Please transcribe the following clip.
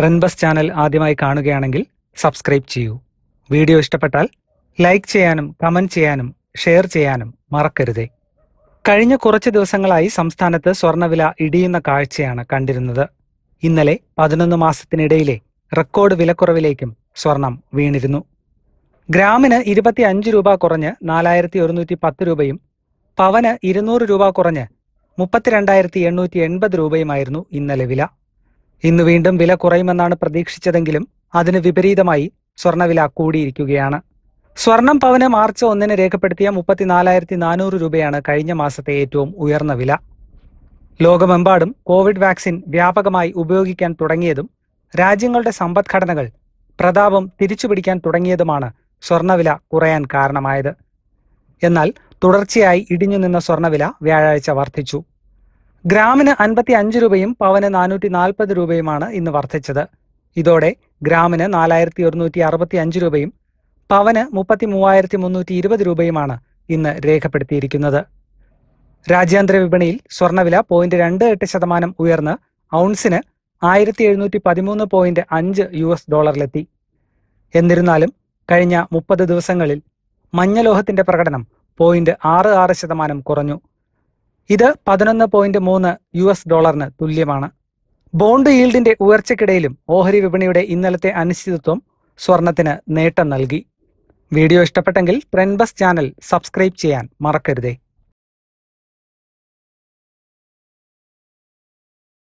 trend bus channel ആദ്യമായി കാണുകയാണെങ്കിൽ subscribe ചെയ്യൂ വീഡിയോ ഇഷ്ടപ്പെട്ടാൽ ലൈക്ക് ചെയ്യാനും കമന്റ് ചെയ്യാനും ഷെയർ ചെയ്യാനും മറക്കരുതേ കഴിഞ്ഞ കുറച്ച് ദിവസങ്ങളായി സംസ്ഥാനത്ത് സ്വർണ്ണവില ഇടിയുന്ന കാഴ്ചയാണ് കണ്ടിരുന്നത് ഇന്നലെ പതിനൊന്ന് മാസത്തിനിടയിലെ റെക്കോർഡ് വിലക്കുറവിലേക്കും സ്വർണം വീണിരുന്നു ഗ്രാമിന് ഇരുപത്തി അഞ്ച് രൂപ കുറഞ്ഞ് നാലായിരത്തി ഒരുന്നൂറ്റി പത്ത് രൂപയും പവന് ഇരുന്നൂറ് രൂപ കുറഞ്ഞ് മുപ്പത്തിരണ്ടായിരത്തി എണ്ണൂറ്റി എൺപത് രൂപയുമായിരുന്നു ഇന്നലെ വില ഇന്ന് വീണ്ടും വില കുറയുമെന്നാണ് പ്രതീക്ഷിച്ചതെങ്കിലും അതിന് വിപരീതമായി സ്വർണ്ണവില കൂടിയിരിക്കുകയാണ് സ്വർണം പവന് മാർച്ച് ഒന്നിന് രേഖപ്പെടുത്തിയ മുപ്പത്തിനാലായിരത്തി നാനൂറ് രൂപയാണ് കഴിഞ്ഞ മാസത്തെ ഏറ്റവും ഉയർന്ന വില ലോകമെമ്പാടും കോവിഡ് വാക്സിൻ വ്യാപകമായി ഉപയോഗിക്കാൻ തുടങ്ങിയതും രാജ്യങ്ങളുടെ സമ്പദ്ഘടനകൾ പ്രതാപം തിരിച്ചുപിടിക്കാൻ തുടങ്ങിയതുമാണ് സ്വർണ്ണവില കുറയാൻ കാരണമായത് എന്നാൽ തുടർച്ചയായി ഇടിഞ്ഞു നിന്ന സ്വർണ്ണവില വ്യാഴാഴ്ച വർദ്ധിച്ചു ഗ്രാമിന് അൻപത്തി അഞ്ച് രൂപയും പവന് നാനൂറ്റി നാൽപ്പത് രൂപയുമാണ് ഇന്ന് വർദ്ധിച്ചത് ഇതോടെ ഗ്രാമിന് നാലായിരത്തി ഒരുന്നൂറ്റി അറുപത്തി അഞ്ച് രൂപയും പവന് മുപ്പത്തി മൂവായിരത്തി മുന്നൂറ്റി ഇരുപത് രൂപയുമാണ് ഇന്ന് രേഖപ്പെടുത്തിയിരിക്കുന്നത് രാജ്യാന്തര വിപണിയിൽ സ്വർണ്ണവില പോയിന്റ് രണ്ട് എട്ട് ശതമാനം ഉയർന്ന് ഔൺസിന് ആയിരത്തി എഴുന്നൂറ്റി പതിമൂന്ന് പോയിന്റ് അഞ്ച് യു എസ് ഡോളറിലെത്തി എന്നിരുന്നാലും കഴിഞ്ഞ മുപ്പത് ദിവസങ്ങളിൽ മഞ്ഞലോഹത്തിന്റെ പ്രകടനം പോയിന്റ് ആറ് ആറ് ശതമാനം കുറഞ്ഞു ഇത് പതിനൊന്ന് പോയിന്റ് മൂന്ന് യു എസ് ഡോളറിന് തുല്യമാണ് ബോണ്ട് ഈൽഡിന്റെ ഉയർച്ചയ്ക്കിടയിലും ഓഹരി വിപണിയുടെ ഇന്നലത്തെ അനിശ്ചിതത്വം സ്വർണത്തിന് നേട്ടം നൽകി വീഡിയോ ഇഷ്ടപ്പെട്ടെങ്കിൽ ട്രെൻബസ് ചാനൽ സബ്സ്ക്രൈബ് ചെയ്യാൻ മറക്കരുതേ